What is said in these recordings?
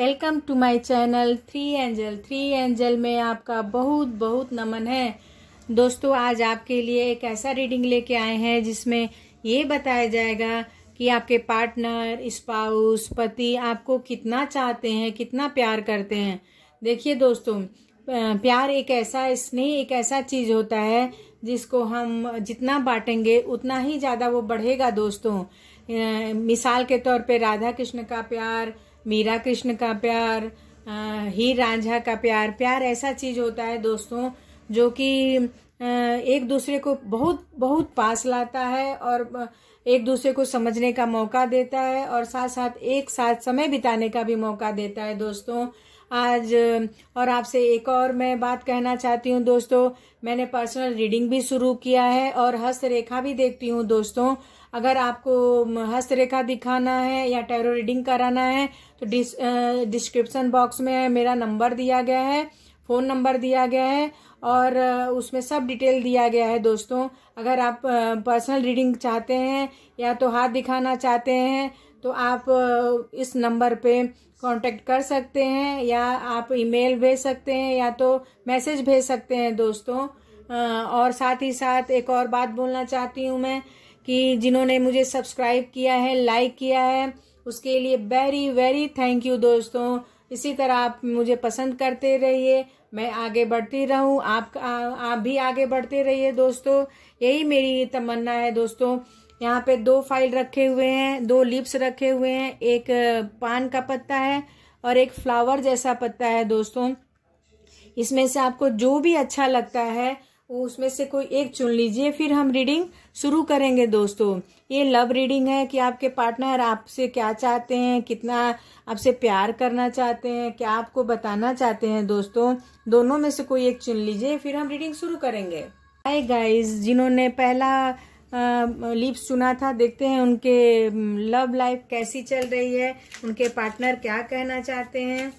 welcome to my channel three angel three angel में आपका बहुत बहुत नमन है दोस्तों आज आपके लिए एक ऐसा रीडिंग लेके आए हैं जिसमें ये बताया जाएगा कि आपके पार्टनर स्पाउस पति आपको कितना चाहते हैं कितना प्यार करते हैं देखिए दोस्तों प्यार एक ऐसा स्नेह एक ऐसा चीज़ होता है जिसको हम जितना बांटेंगे उतना ही ज़्यादा वो बढ़ेगा दोस्तों मिसाल के तौर पर राधा कृष्ण का प्यार मीरा कृष्ण का प्यार ही रांझा का प्यार प्यार ऐसा चीज होता है दोस्तों जो कि एक दूसरे को बहुत बहुत पास लाता है और एक दूसरे को समझने का मौका देता है और साथ साथ एक साथ समय बिताने का भी मौका देता है दोस्तों आज और आपसे एक और मैं बात कहना चाहती हूँ दोस्तों मैंने पर्सनल रीडिंग भी शुरू किया है और हस्त रेखा भी देखती हूँ दोस्तों अगर आपको हस्तरेखा दिखाना है या टैरो रीडिंग कराना है तो डिस डिस्क्रिप्सन बॉक्स में मेरा नंबर दिया गया है फ़ोन नंबर दिया गया है और उसमें सब डिटेल दिया गया है दोस्तों अगर आप पर्सनल रीडिंग चाहते हैं या तो हाथ दिखाना चाहते हैं तो आप इस नंबर पे कांटेक्ट कर सकते हैं या आप ईमेल भेज सकते हैं या तो मैसेज भेज सकते हैं दोस्तों और साथ ही साथ एक और बात बोलना चाहती हूँ मैं कि जिन्होंने मुझे सब्सक्राइब किया है लाइक किया है उसके लिए वेरी वेरी थैंक यू दोस्तों इसी तरह आप मुझे पसंद करते रहिए मैं आगे बढ़ती रहूं आप आ, आप भी आगे बढ़ते रहिए दोस्तों यही मेरी तमन्ना है दोस्तों यहाँ पे दो फाइल रखे हुए हैं दो लिप्स रखे हुए हैं एक पान का पत्ता है और एक फ्लावर जैसा पत्ता है दोस्तों इसमें से आपको जो भी अच्छा लगता है उसमें से कोई एक चुन लीजिए फिर हम रीडिंग शुरू करेंगे दोस्तों ये लव रीडिंग है कि आपके पार्टनर आपसे क्या चाहते हैं कितना आपसे प्यार करना चाहते हैं क्या आपको बताना चाहते हैं दोस्तों दोनों में से कोई एक चुन लीजिए फिर हम रीडिंग शुरू करेंगे हाय गाइस जिन्होंने पहला लिप्स चुना था देखते हैं उनके लव लाइफ कैसी चल रही है उनके पार्टनर क्या कहना चाहते हैं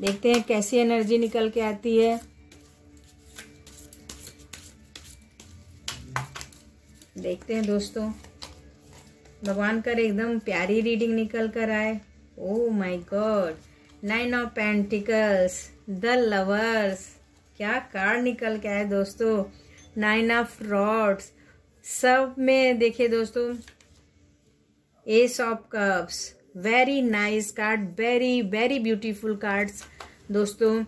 देखते हैं कैसी एनर्जी निकल के आती है देखते हैं दोस्तों भगवान कर एकदम प्यारी रीडिंग निकल कर आए oh my god nine of pentacles the lovers क्या कार्ड निकल के आए दोस्तों नाइन ऑफ रॉड्स सब में देखिए दोस्तों ace of cups very nice card very very beautiful cards दोस्तों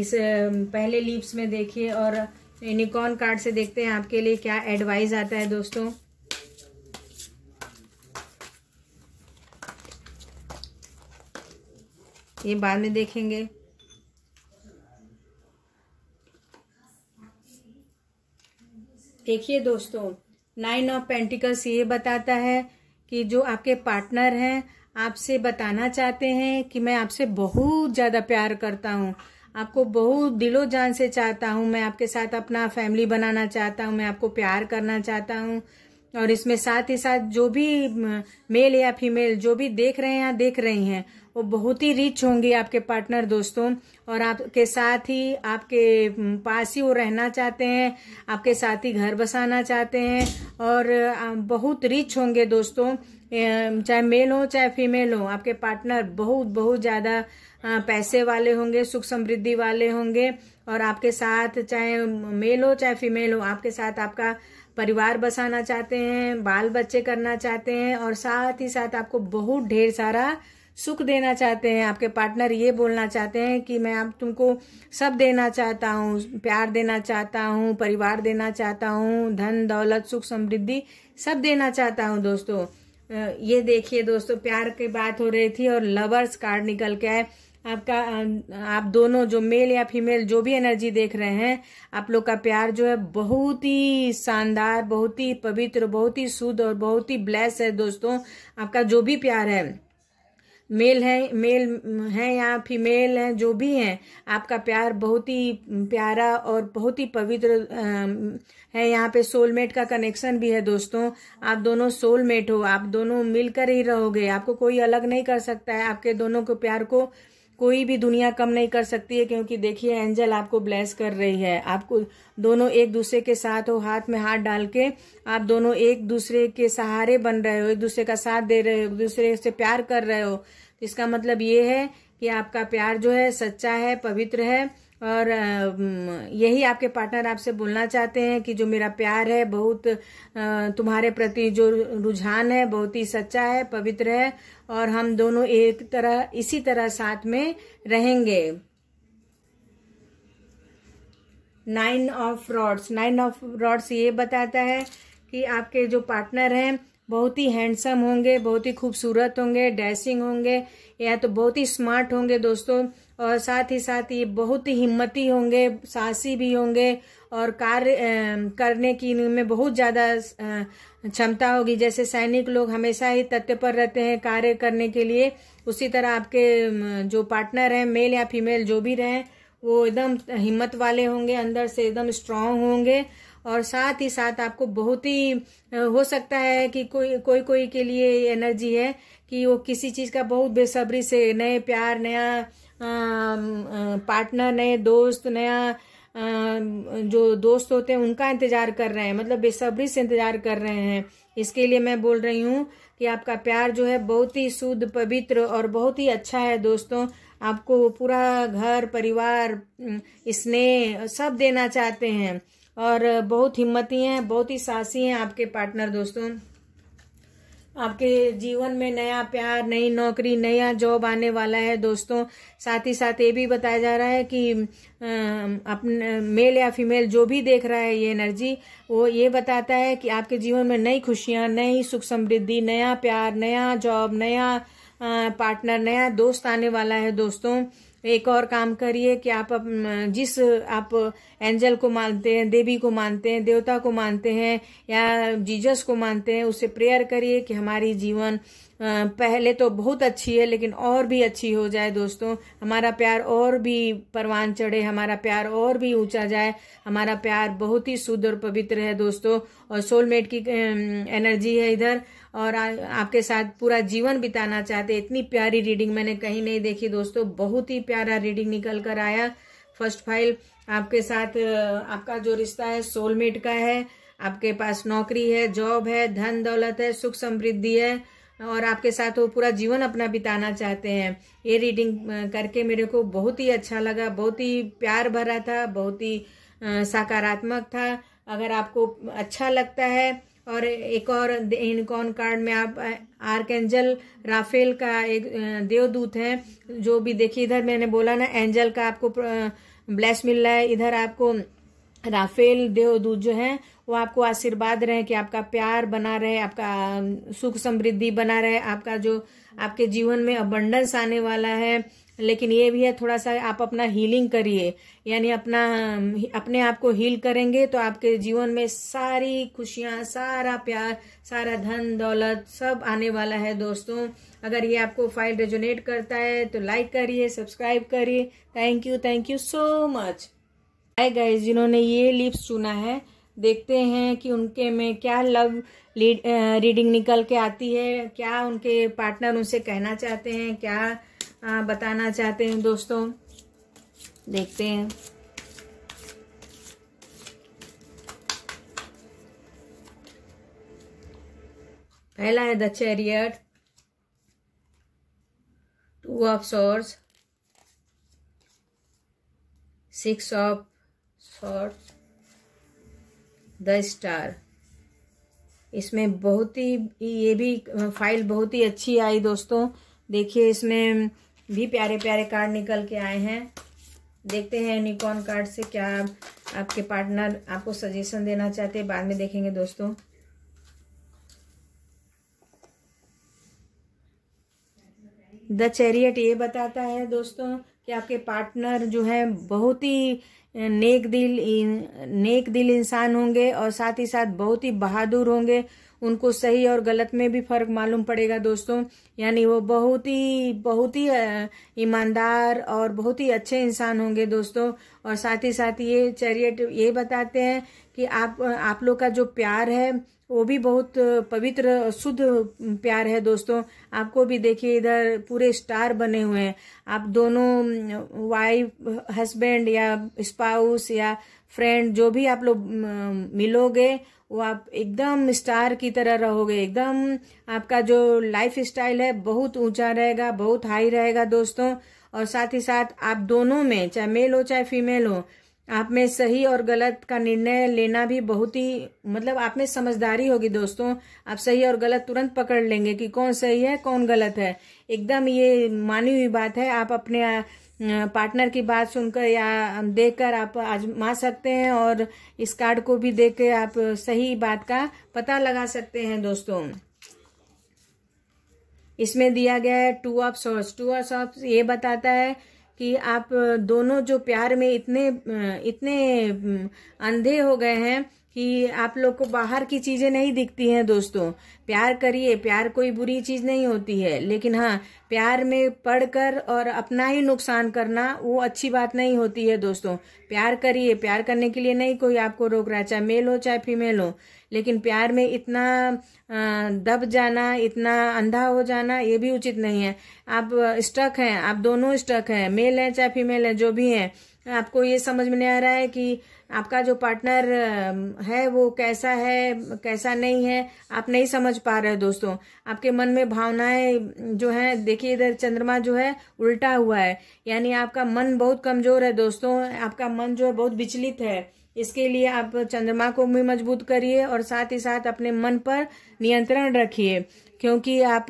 इस पहले लिप्स में देखिए और यूनिकॉर्न कार्ड से देखते हैं आपके लिए क्या एडवाइस आता है दोस्तों ये बाद में देखेंगे देखिए दोस्तों नाइन ऑफ पेंटिकल्स ये बताता है कि जो आपके पार्टनर हैं आपसे बताना चाहते हैं कि मैं आपसे बहुत ज़्यादा प्यार करता हूँ आपको बहुत दिलो जान से चाहता हूँ मैं आपके साथ अपना फैमिली बनाना चाहता हूँ मैं आपको प्यार करना चाहता हूँ और इसमें साथ ही साथ जो भी मेल या फीमेल जो भी देख रहे हैं या देख रही हैं वो बहुत ही रिच होंगी आपके पार्टनर दोस्तों और आपके साथ ही आपके पास ही वो रहना चाहते हैं आपके साथ ही घर बसाना चाहते हैं और बहुत रिच होंगे दोस्तों चाहे मेल हो चाहे फीमेल हो आपके पार्टनर बहुत बहुत ज़्यादा हाँ, पैसे वाले होंगे सुख समृद्धि वाले होंगे और आपके साथ चाहे मेल हो चाहे फीमेल हो आपके साथ आपका परिवार बसाना चाहते हैं बाल बच्चे करना चाहते हैं और साथ ही साथ आपको बहुत ढेर सारा सुख देना चाहते हैं आपके पार्टनर ये बोलना चाहते हैं कि मैं आप तुमको सब देना चाहता हूँ प्यार देना चाहता हूँ परिवार देना चाहता हूँ धन दौलत सुख समृद्धि सब देना चाहता हूँ दोस्तों ये देखिए दोस्तों प्यार की बात हो रही थी और लवर्स कार्ड निकल के आए आपका आप दोनों जो मेल या फीमेल जो भी एनर्जी देख रहे हैं आप लोग का प्यार जो है बहुत ही शानदार बहुत ही पवित्र बहुत ही शुद्ध और बहुत ही ब्लेस है दोस्तों आपका जो भी प्यार है मेल है मेल है या फीमेल हैं जो भी हैं आपका प्यार बहुत ही प्यारा और बहुत ही पवित्र है यहाँ पे सोलमेट का कनेक्शन भी है दोस्तों आप दोनों सोलमेट हो आप दोनों मिलकर ही रहोगे आपको कोई अलग नहीं कर सकता है आपके दोनों को प्यार को कोई भी दुनिया कम नहीं कर सकती है क्योंकि देखिए एंजल आपको ब्लेस कर रही है आपको दोनों एक दूसरे के साथ हो हाथ में हाथ डाल के आप दोनों एक दूसरे के सहारे बन रहे हो एक दूसरे का साथ दे रहे हो एक दूसरे से प्यार कर रहे हो इसका मतलब ये है कि आपका प्यार जो है सच्चा है पवित्र है और यही आपके पार्टनर आपसे बोलना चाहते हैं कि जो मेरा प्यार है बहुत तुम्हारे प्रति जो रुझान है बहुत ही सच्चा है पवित्र है और हम दोनों एक तरह इसी तरह साथ में रहेंगे nine of rods nine of rods ये बताता है कि आपके जो पार्टनर हैं बहुत ही हैंडसम होंगे बहुत ही खूबसूरत होंगे डैसिंग होंगे या तो बहुत ही स्मार्ट होंगे दोस्तों और साथ ही साथ ये बहुत ही हिम्मती होंगे साहसी भी होंगे और कार्य करने की इनमें बहुत ज़्यादा क्षमता होगी जैसे सैनिक लोग हमेशा ही तत्व पर रहते हैं कार्य करने के लिए उसी तरह आपके जो पार्टनर हैं मेल या फीमेल जो भी रहें वो एकदम हिम्मत वाले होंगे अंदर से एकदम स्ट्रांग होंगे और साथ ही साथ आपको बहुत ही हो सकता है कि कोई कोई कोई के लिए एनर्जी है कि वो किसी चीज़ का बहुत बेसब्री से नए प्यार नया पार्टनर नए दोस्त नया जो दोस्त होते हैं उनका इंतजार कर रहे हैं मतलब बेसब्री से इंतजार कर रहे हैं इसके लिए मैं बोल रही हूँ कि आपका प्यार जो है बहुत ही शुद्ध पवित्र और बहुत ही अच्छा है दोस्तों आपको पूरा घर परिवार स्नेह सब देना चाहते हैं और बहुत हिम्मती हैं बहुत ही साहसी हैं आपके पार्टनर दोस्तों आपके जीवन में नया प्यार नई नौकरी नया जॉब आने वाला है दोस्तों साथ ही साथ ये भी बताया जा रहा है कि अपने मेल या फीमेल जो भी देख रहा है ये एनर्जी वो ये बताता है कि आपके जीवन में नई खुशियाँ नई सुख समृद्धि नया प्यार नया जॉब नया पार्टनर नया दोस्त आने वाला है दोस्तों एक और काम करिए कि आप जिस आप एंजल को मानते हैं देवी को मानते हैं देवता को मानते हैं या जीजस को मानते हैं उससे प्रेयर करिए कि हमारी जीवन पहले तो बहुत अच्छी है लेकिन और भी अच्छी हो जाए दोस्तों हमारा प्यार और भी परवान चढ़े हमारा प्यार और भी ऊंचा जाए हमारा प्यार बहुत ही शुद्ध और पवित्र है दोस्तों और सोलमेट की एनर्जी है इधर और आ, आपके साथ पूरा जीवन बिताना चाहते इतनी प्यारी रीडिंग मैंने कहीं नहीं देखी दोस्तों बहुत ही प्यारा रीडिंग निकल कर आया फर्स्ट फाइल आपके साथ आपका जो रिश्ता है सोलमेट का है आपके पास नौकरी है जॉब है धन दौलत है सुख समृद्धि है और आपके साथ वो पूरा जीवन अपना बिताना चाहते हैं ये रीडिंग करके मेरे को बहुत ही अच्छा लगा बहुत ही प्यार भरा था बहुत ही सकारात्मक था अगर आपको अच्छा लगता है और एक और इनकॉन कार्ड में आप आर्क एंजल राफेल का एक देवदूत है जो भी देखिए इधर मैंने बोला ना एंजल का आपको ब्लेस मिल रहा है इधर आपको राफेल देवदूत जो है वो आपको आशीर्वाद रहे कि आपका प्यार बना रहे आपका सुख समृद्धि बना रहे आपका जो आपके जीवन में अबंडस आने वाला है लेकिन ये भी है थोड़ा सा आप अपना हीलिंग करिए यानी अपना अपने आप को हील करेंगे तो आपके जीवन में सारी खुशियाँ सारा प्यार सारा धन दौलत सब आने वाला है दोस्तों अगर ये आपको फाइल रेजोनेट करता है तो लाइक करिए सब्सक्राइब करिए thank you thank you so much hi guys जिन्होंने ये लिप्स चुना है देखते हैं कि उनके में क्या लव रीडिंग निकल के आती है क्या उनके पार्टनर उनसे कहना चाहते हैं क्या आ, बताना चाहते हैं दोस्तों देखते हैं पहला है the chariot two of swords six of swords the star इसमें बहुत ही ये भी फाइल बहुत ही अच्छी आई दोस्तों देखिए इसमें भी प्यारे प्यारे कार्ड निकल के आए हैं देखते हैं निकॉन कार्ड से क्या आपके पार्टनर आपको सजेशन देना चाहते हैं बाद में देखेंगे दोस्तों द चैरियट ये बताता है दोस्तों कि आपके पार्टनर जो है बहुत ही नेक दिल नेक दिल इंसान होंगे और साथ ही साथ बहुत ही बहादुर होंगे उनको सही और गलत में भी फर्क मालूम पड़ेगा दोस्तों यानी वो बहुत ही बहुत ही ईमानदार और बहुत ही अच्छे इंसान होंगे दोस्तों और साथ ही साथ ये चैरियट ये बताते हैं कि आप आप लोग का जो प्यार है वो भी बहुत पवित्र शुद्ध प्यार है दोस्तों आपको भी देखिए इधर पूरे स्टार बने हुए हैं आप दोनों वाइफ हस्बैंड या स्पाउस या फ्रेंड जो भी आप लोग मिलोगे वो आप एकदम स्टार की तरह रहोगे एकदम आपका जो लाइफ स्टाइल है बहुत ऊंचा रहेगा बहुत हाई रहेगा दोस्तों और साथ ही साथ आप दोनों में चाहे मेल हो चाहे फीमेल हो आप में सही और गलत का निर्णय लेना भी बहुत ही मतलब आप में समझदारी होगी दोस्तों आप सही और गलत तुरंत पकड़ लेंगे कि कौन सही है कौन गलत है एकदम ये मानी हुई बात है आप अपने पार्टनर की बात सुनकर या देखकर आप आजमा सकते हैं और इस कार्ड को भी देख आप सही बात का पता लगा सकते हैं दोस्तों इसमें दिया गया है टू ऑफ सॉस टू ऑफ सॉर्स ये बताता है कि आप दोनों जो प्यार में इतने इतने अंधे हो गए हैं कि आप लोग को बाहर की चीज़ें नहीं दिखती हैं दोस्तों प्यार करिए प्यार कोई बुरी चीज़ नहीं होती है लेकिन हाँ प्यार में पढ़कर और अपना ही नुकसान करना वो अच्छी बात नहीं होती है दोस्तों प्यार करिए प्यार करने के लिए नहीं कोई आपको रोक रहा चाहे मेल हो चाहे फीमेल हो लेकिन प्यार में इतना दब जाना इतना अंधा हो जाना ये भी उचित नहीं है आप स्टक हैं आप दोनों स्टक हैं मेल हैं चाहे फीमेल हैं जो भी हैं आपको ये समझ में नहीं आ रहा है कि आपका जो पार्टनर है वो कैसा है कैसा नहीं है आप नहीं समझ पा रहे हो दोस्तों आपके मन में भावनाएं जो है देखिए इधर चंद्रमा जो है उल्टा हुआ है यानी आपका मन बहुत कमजोर है दोस्तों आपका मन जो है बहुत विचलित है इसके लिए आप चंद्रमा को भी मजबूत करिए और साथ ही साथ अपने मन पर नियंत्रण रखिए क्योंकि आप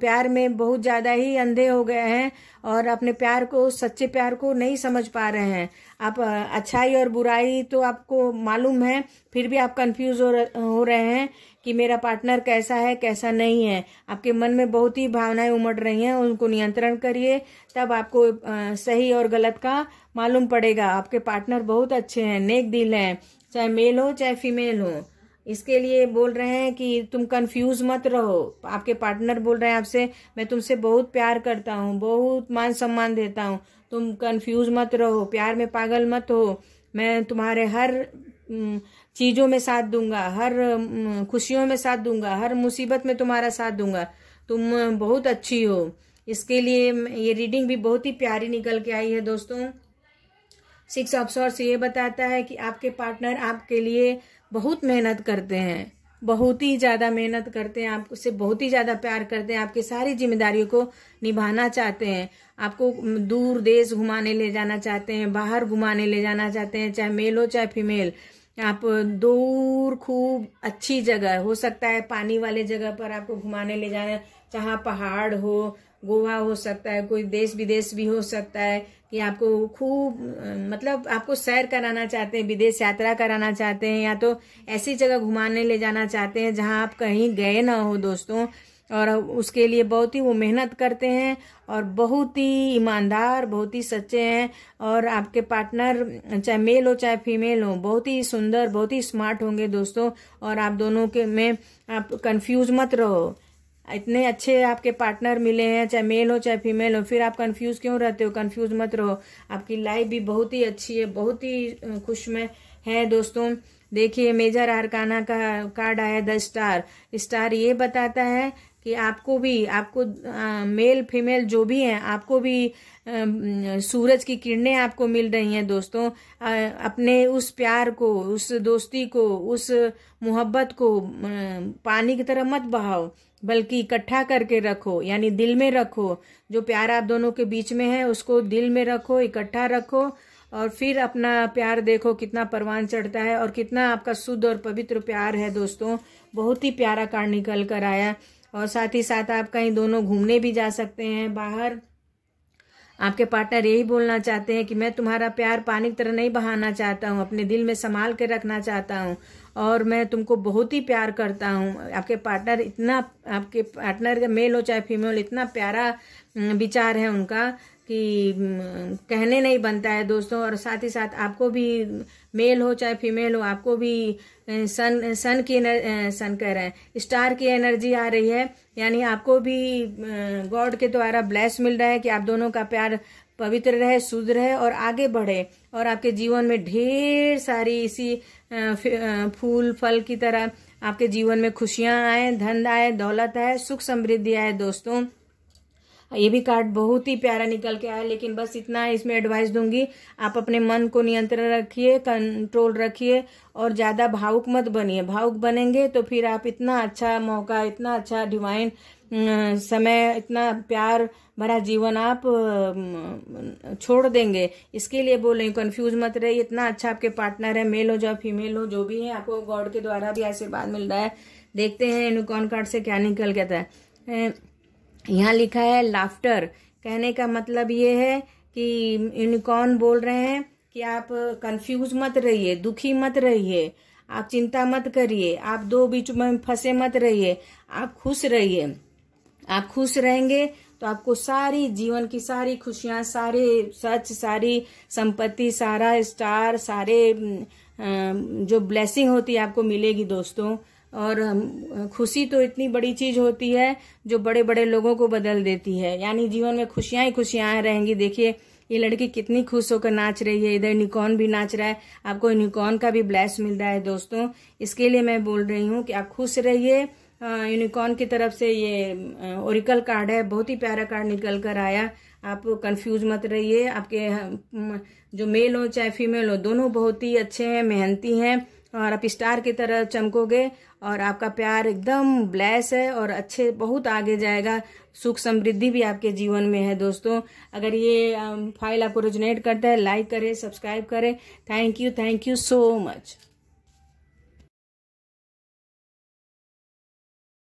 प्यार में बहुत ज़्यादा ही अंधे हो गए हैं और अपने प्यार को सच्चे प्यार को नहीं समझ पा रहे हैं आप अच्छाई और बुराई तो आपको मालूम है फिर भी आप कंफ्यूज हो हो रहे हैं कि मेरा पार्टनर कैसा है कैसा नहीं है आपके मन में बहुत ही भावनाएं उमड़ रही हैं उनको नियंत्रण करिए तब आपको सही और गलत का मालूम पड़ेगा आपके पार्टनर बहुत अच्छे हैं नेक दिल हैं चाहे मेल हो चाहे फीमेल हो इसके लिए बोल रहे हैं कि तुम कंफ्यूज मत रहो आपके पार्टनर बोल रहे हैं आपसे मैं तुमसे बहुत प्यार करता हूँ बहुत मान सम्मान देता हूँ तुम कंफ्यूज मत रहो प्यार में पागल मत हो मैं तुम्हारे हर चीज़ों में साथ दूंगा हर खुशियों में साथ दूंगा हर मुसीबत में तुम्हारा साथ दूंगा तुम बहुत अच्छी हो इसके लिए ये रीडिंग भी बहुत ही प्यारी निकल के आई है दोस्तों सिक्स ऑफ सॉर्स ये बताता है कि आपके पार्टनर आपके लिए बहुत मेहनत करते हैं बहुत ही ज़्यादा मेहनत करते हैं उससे बहुत ही ज़्यादा प्यार करते हैं आपकी सारी जिम्मेदारियों को निभाना चाहते हैं आपको दूर देश घुमाने ले जाना चाहते हैं बाहर घुमाने ले जाना चाहते हैं चाहे मेल हो चाहे फीमेल आप दूर खूब अच्छी जगह हो सकता है पानी वाले जगह पर आपको घुमाने ले जाना चाहे पहाड़ हो गोवा हो सकता है कोई देश विदेश भी हो सकता है कि आपको खूब मतलब आपको सैर कराना चाहते हैं विदेश यात्रा कराना चाहते हैं या तो ऐसी जगह घुमाने ले जाना चाहते हैं जहां आप कहीं गए ना हो दोस्तों और उसके लिए बहुत ही वो मेहनत करते हैं और बहुत ही ईमानदार बहुत ही सच्चे हैं और आपके पार्टनर चाहे मेल हो चाहे फीमेल हो बहुत ही सुंदर बहुत ही स्मार्ट होंगे दोस्तों और आप दोनों के में आप कंफ्यूज मत रहो इतने अच्छे आपके पार्टनर मिले हैं चाहे मेल हो चाहे फीमेल हो फिर आप कंफ्यूज क्यों रहते हो कंफ्यूज मत रहो आपकी लाइफ भी बहुत ही अच्छी है बहुत ही खुश में है दोस्तों देखिए मेजर आरकाना का कार्ड आया द स्टार स्टार ये बताता है कि आपको भी आपको आ, मेल फीमेल जो भी हैं आपको भी आ, सूरज की किरणें आपको मिल रही हैं दोस्तों आ, अपने उस प्यार को उस दोस्ती को उस मोहब्बत को पानी की तरह मत बहाओ बल्कि इकट्ठा करके रखो यानी दिल में रखो जो प्यार आप दोनों के बीच में है उसको दिल में रखो इकट्ठा रखो और फिर अपना प्यार देखो कितना परवान चढ़ता है और कितना आपका शुद्ध और पवित्र प्यार है दोस्तों बहुत ही प्यारा कार्ड निकल कर आया और साथ ही साथ आप कहीं दोनों घूमने भी जा सकते हैं बाहर आपके पार्टनर यही बोलना चाहते हैं कि मैं तुम्हारा प्यार पानी की तरह नहीं बहाना चाहता हूँ अपने दिल में संभाल के रखना चाहता हूँ और मैं तुमको बहुत ही प्यार करता हूँ आपके पार्टनर इतना आपके पार्टनर का मेल हो चाहे फीमेल इतना प्यारा विचार है उनका कि हम्म, कहने नहीं बनता है दोस्तों और साथ ही साथ आपको भी मेल हो चाहे फीमेल हो आपको भी सन सन की सन कह रहे हैं स्टार की एनर्जी आ रही है यानी आपको भी गॉड के द्वारा ब्लेस मिल रहा है कि आप दोनों का प्यार पवित्र रहे शुद्ध रहे और आगे बढ़े और आपके जीवन में ढेर सारी इसी फूल फल की तरह आपके जीवन में खुशियां आए धन आए दौलत आए सुख समृद्धि आए दोस्तों ये भी कार्ड बहुत ही प्यारा निकल के आया लेकिन बस इतना इसमें एडवाइस दूंगी आप अपने मन को नियंत्रण रखिए कंट्रोल रखिए और ज़्यादा भावुक मत बनिए भावुक बनेंगे तो फिर आप इतना अच्छा मौका इतना अच्छा डिवाइन अं, समय इतना प्यार भरा जीवन आप अं, छोड़ देंगे इसके लिए बोल रही कन्फ्यूज मत रहिए इतना अच्छा आपके पार्टनर है मेल हो जो फीमेल हो जो भी है आपको गॉड के द्वारा भी आशीर्वाद मिल रहा है देखते हैं यूनिकॉर्न कार्ड से क्या निकल गया था अं, यहाँ लिखा है लाफ्टर कहने का मतलब ये है कि यूनिकॉर्न बोल रहे हैं कि आप कंफ्यूज मत रहिए दुखी मत रहिए आप चिंता मत करिए आप दो बीच में फंसे मत रहिए आप खुश रहिए आप खुश रहेंगे तो आपको सारी जीवन की सारी खुशियां सारे सच सारी संपत्ति सारा स्टार सारे जो ब्लेसिंग होती है आपको मिलेगी दोस्तों और खुशी तो इतनी बड़ी चीज़ होती है जो बड़े बड़े लोगों को बदल देती है यानी जीवन में खुशियाँ ही खुशियाँ रहेंगी देखिए ये लड़की कितनी खुश होकर नाच रही है इधर निकॉन भी नाच रहा है आपको यूनिकॉर्न का भी ब्लैस मिल रहा है दोस्तों इसके लिए मैं बोल रही हूँ कि आप खुश रहिए यूनिकॉर्न की तरफ से ये ओरिकल कार्ड है बहुत ही प्यारा कार्ड निकल कर आया आप कंफ्यूज मत रहिए आपके जो मेल हो चाहे फीमेल हो दोनों बहुत ही अच्छे हैं मेहनती हैं और आप स्टार की तरह चमकोगे और आपका प्यार एकदम ब्लेस है और अच्छे बहुत आगे जाएगा सुख समृद्धि भी आपके जीवन में है दोस्तों अगर ये फाइल आपको रिजनेट करता है लाइक करें सब्सक्राइब करें thank you thank you so much